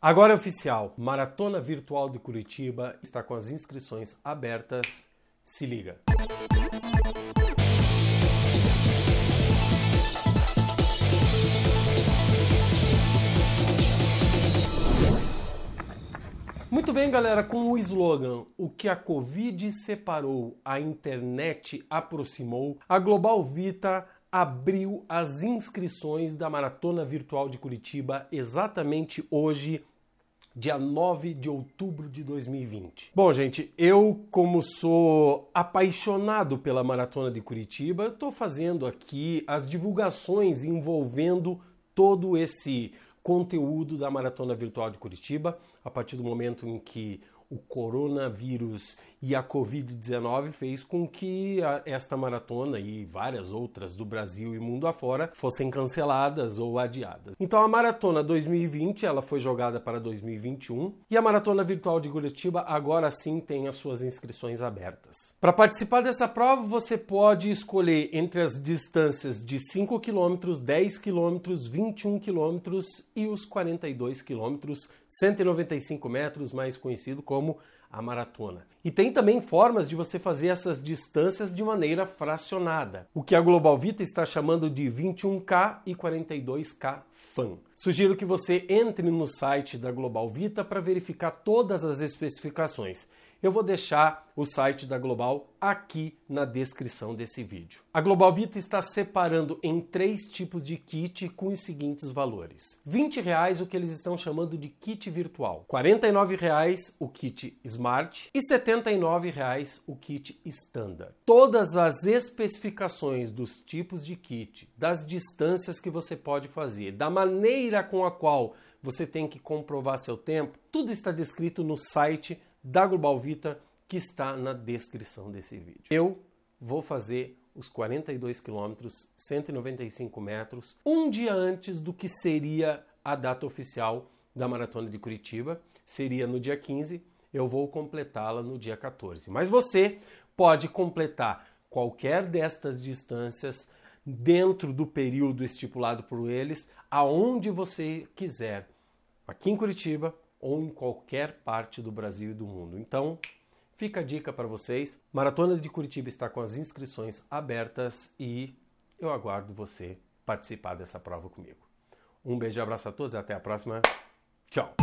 Agora é oficial, Maratona Virtual de Curitiba está com as inscrições abertas. Se liga! Muito bem, galera, com o slogan O que a Covid separou, a internet aproximou, a Global Vita abriu as inscrições da Maratona Virtual de Curitiba exatamente hoje, dia 9 de outubro de 2020. Bom, gente, eu, como sou apaixonado pela Maratona de Curitiba, estou fazendo aqui as divulgações envolvendo todo esse conteúdo da Maratona Virtual de Curitiba, a partir do momento em que o coronavírus e a Covid-19 fez com que a, esta maratona e várias outras do Brasil e mundo afora fossem canceladas ou adiadas. Então a maratona 2020 ela foi jogada para 2021 e a maratona virtual de Curitiba agora sim tem as suas inscrições abertas. Para participar dessa prova você pode escolher entre as distâncias de 5 km, 10 km, 21 km e os 42 km 195 metros, mais conhecido como a maratona. E tem também formas de você fazer essas distâncias de maneira fracionada, o que a Global Vita está chamando de 21K e 42K Fan. Sugiro que você entre no site da Global Vita para verificar todas as especificações. Eu vou deixar o site da Global aqui na descrição desse vídeo. A Global Vita está separando em três tipos de kit com os seguintes valores: R$ 20 reais, o que eles estão chamando de kit virtual, R$ 49 reais, o kit Smart e R$ 79 reais, o kit Standard. Todas as especificações dos tipos de kit, das distâncias que você pode fazer, da maneira com a qual você tem que comprovar seu tempo, tudo está descrito no site da Global Vita que está na descrição desse vídeo. Eu vou fazer os 42 quilômetros, 195 metros, um dia antes do que seria a data oficial da Maratona de Curitiba, seria no dia 15, eu vou completá-la no dia 14. Mas você pode completar qualquer destas distâncias dentro do período estipulado por eles, aonde você quiser. Aqui em Curitiba, ou em qualquer parte do Brasil e do mundo. Então, fica a dica para vocês. Maratona de Curitiba está com as inscrições abertas e eu aguardo você participar dessa prova comigo. Um beijo e abraço a todos, até a próxima. Tchau!